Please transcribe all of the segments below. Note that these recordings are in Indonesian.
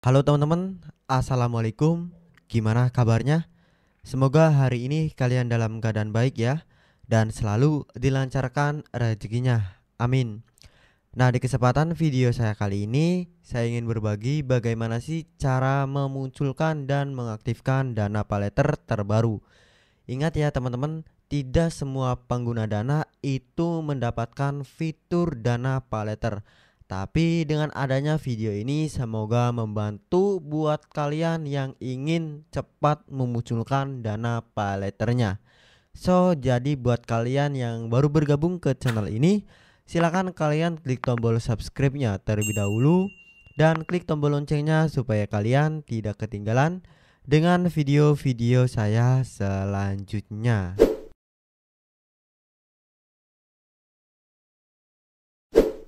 Halo teman-teman, Assalamualaikum Gimana kabarnya? Semoga hari ini kalian dalam keadaan baik ya Dan selalu dilancarkan rezekinya, amin Nah di kesempatan video saya kali ini Saya ingin berbagi bagaimana sih cara memunculkan dan mengaktifkan dana paleter terbaru Ingat ya teman-teman tidak semua pengguna dana itu mendapatkan fitur dana paleter tapi dengan adanya video ini semoga membantu buat kalian yang ingin cepat memunculkan dana paleternya. So, jadi buat kalian yang baru bergabung ke channel ini, silahkan kalian klik tombol subscribe-nya terlebih dahulu dan klik tombol loncengnya supaya kalian tidak ketinggalan dengan video-video saya selanjutnya.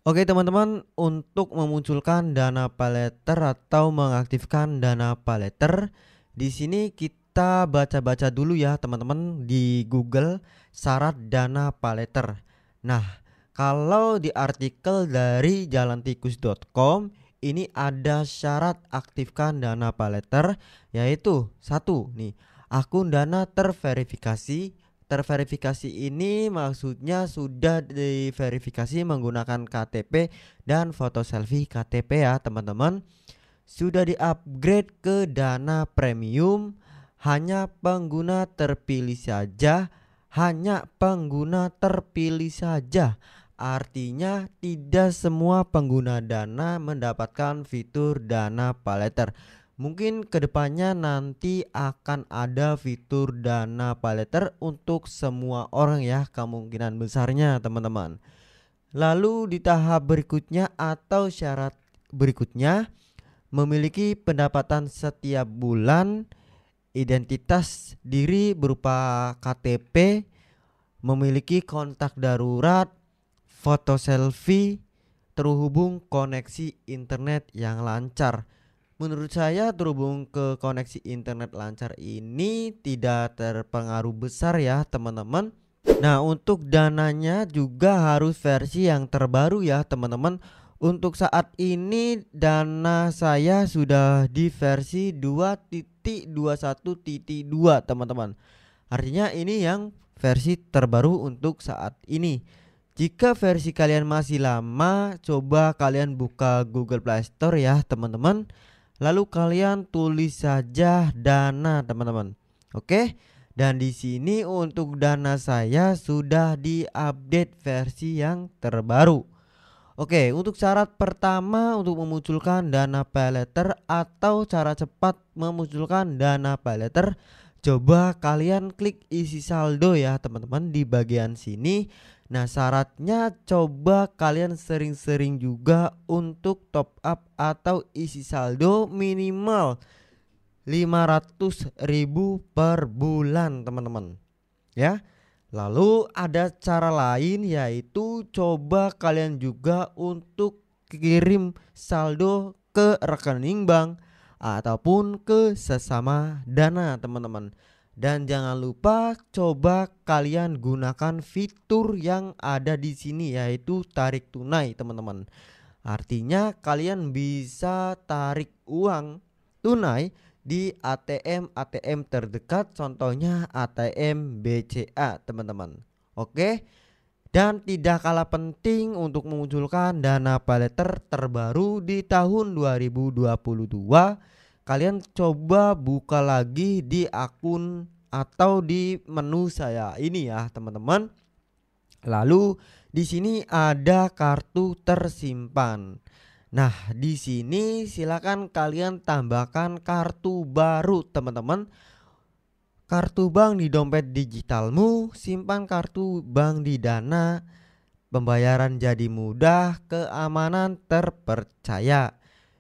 Oke teman-teman, untuk memunculkan dana paleter atau mengaktifkan dana paleter, di sini kita baca-baca dulu ya teman-teman di Google syarat dana paleter. Nah, kalau di artikel dari jalantikus.com ini ada syarat aktifkan dana paleter yaitu satu nih akun dana terverifikasi Terverifikasi ini maksudnya sudah diverifikasi menggunakan KTP dan foto selfie KTP ya teman-teman. Sudah diupgrade ke dana premium, hanya pengguna terpilih saja, hanya pengguna terpilih saja. Artinya tidak semua pengguna dana mendapatkan fitur dana paleter. Mungkin kedepannya nanti akan ada fitur dana paleter untuk semua orang ya kemungkinan besarnya teman-teman. Lalu di tahap berikutnya atau syarat berikutnya memiliki pendapatan setiap bulan, identitas diri berupa KTP, memiliki kontak darurat, foto selfie, terhubung koneksi internet yang lancar. Menurut saya terhubung ke koneksi internet lancar ini tidak terpengaruh besar ya teman-teman Nah untuk dananya juga harus versi yang terbaru ya teman-teman Untuk saat ini dana saya sudah di versi 2.21.2 teman-teman Artinya ini yang versi terbaru untuk saat ini jika versi kalian masih lama, coba kalian buka Google Play Store ya, teman-teman. Lalu kalian tulis saja dana, teman-teman. Oke. Dan di sini untuk dana saya sudah di update versi yang terbaru. Oke, untuk syarat pertama untuk memunculkan dana pay atau cara cepat memunculkan dana pay letter Coba kalian klik isi saldo ya teman-teman di bagian sini. Nah syaratnya coba kalian sering-sering juga untuk top up atau isi saldo minimal 500 ribu per bulan teman-teman. Ya. Lalu ada cara lain yaitu coba kalian juga untuk kirim saldo ke rekening bank ataupun ke sesama dana teman-teman dan jangan lupa coba kalian gunakan fitur yang ada di sini yaitu tarik tunai teman-teman artinya kalian bisa tarik uang tunai di ATM ATM terdekat contohnya ATM BCA teman-teman oke dan tidak kalah penting untuk memunculkan dana paleter terbaru di tahun 2022. Kalian coba buka lagi di akun atau di menu saya ini ya, teman-teman. Lalu di sini ada kartu tersimpan. Nah, di sini silakan kalian tambahkan kartu baru, teman-teman Kartu bank di dompet digitalmu, simpan kartu bank di Dana. Pembayaran jadi mudah, keamanan terpercaya.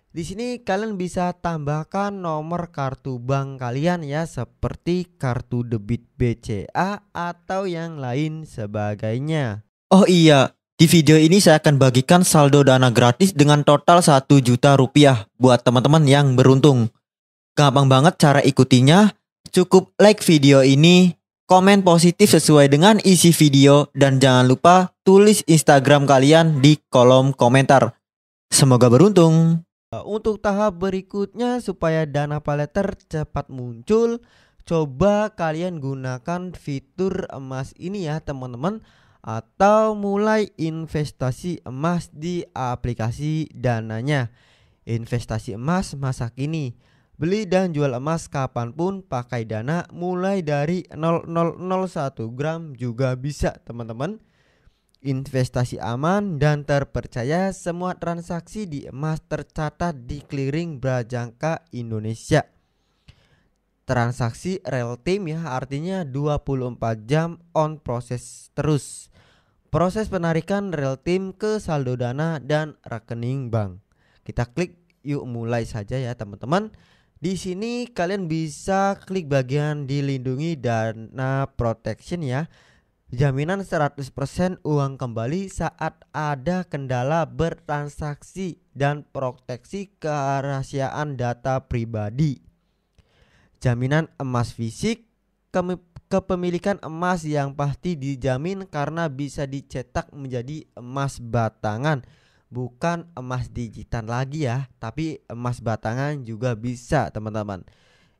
Di sini kalian bisa tambahkan nomor kartu bank kalian ya seperti kartu debit BCA atau yang lain sebagainya. Oh iya, di video ini saya akan bagikan saldo dana gratis dengan total 1 juta rupiah buat teman-teman yang beruntung. Gampang banget cara ikutinya, Cukup like video ini, komen positif sesuai dengan isi video, dan jangan lupa tulis Instagram kalian di kolom komentar. Semoga beruntung. Untuk tahap berikutnya supaya dana paleter cepat muncul, coba kalian gunakan fitur emas ini ya teman-teman atau mulai investasi emas di aplikasi dananya. Investasi emas masa kini Beli dan jual emas kapanpun pakai dana mulai dari 0001 gram juga bisa teman-teman Investasi aman dan terpercaya semua transaksi di emas tercatat di clearing Brajangka Indonesia Transaksi real time ya artinya 24 jam on proses terus Proses penarikan real time ke saldo dana dan rekening bank Kita klik yuk mulai saja ya teman-teman di sini kalian bisa klik bagian dilindungi dana protection ya. Jaminan 100% uang kembali saat ada kendala bertransaksi dan proteksi kerahasiaan data pribadi. Jaminan emas fisik kepemilikan emas yang pasti dijamin karena bisa dicetak menjadi emas batangan bukan emas digital lagi ya, tapi emas batangan juga bisa, teman-teman.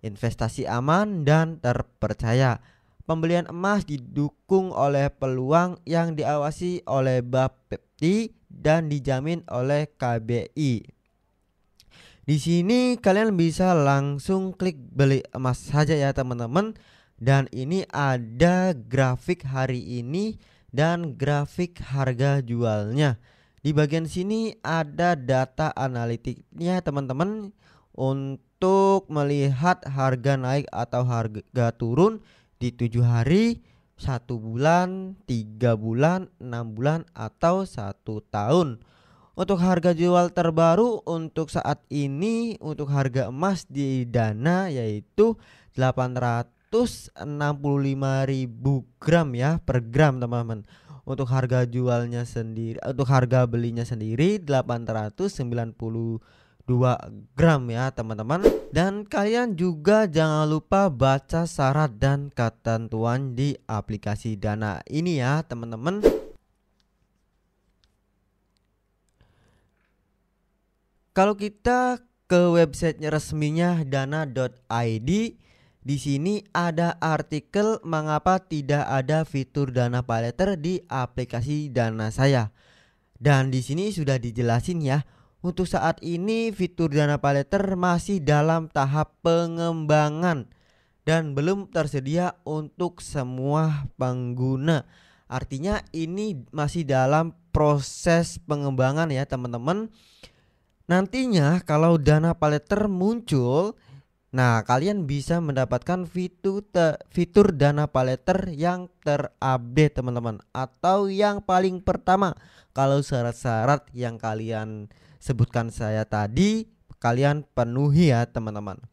Investasi aman dan terpercaya. Pembelian emas didukung oleh peluang yang diawasi oleh Bapepti dan dijamin oleh KBI. Di sini kalian bisa langsung klik beli emas saja ya teman-teman. Dan ini ada grafik hari ini dan grafik harga jualnya. Di bagian sini ada data analitiknya teman-teman untuk melihat harga naik atau harga turun di tujuh hari, satu bulan, tiga bulan, enam bulan atau satu tahun. Untuk harga jual terbaru untuk saat ini untuk harga emas di Dana yaitu 865.000 gram ya per gram teman-teman untuk harga jualnya sendiri eh, untuk harga belinya sendiri 892 gram ya teman-teman dan kalian juga jangan lupa baca syarat dan ketentuan di aplikasi Dana ini ya teman-teman Kalau kita ke websitenya resminya dana.id di sini ada artikel mengapa tidak ada fitur Dana Paleter di aplikasi Dana saya. Dan di sini sudah dijelasin ya. Untuk saat ini fitur Dana Paleter masih dalam tahap pengembangan dan belum tersedia untuk semua pengguna. Artinya ini masih dalam proses pengembangan ya, teman-teman. Nantinya kalau Dana Paleter muncul, Nah, kalian bisa mendapatkan fitur fitur Dana Paleter yang terupdate, teman-teman, atau yang paling pertama. Kalau syarat-syarat yang kalian sebutkan saya tadi, kalian penuhi ya, teman-teman.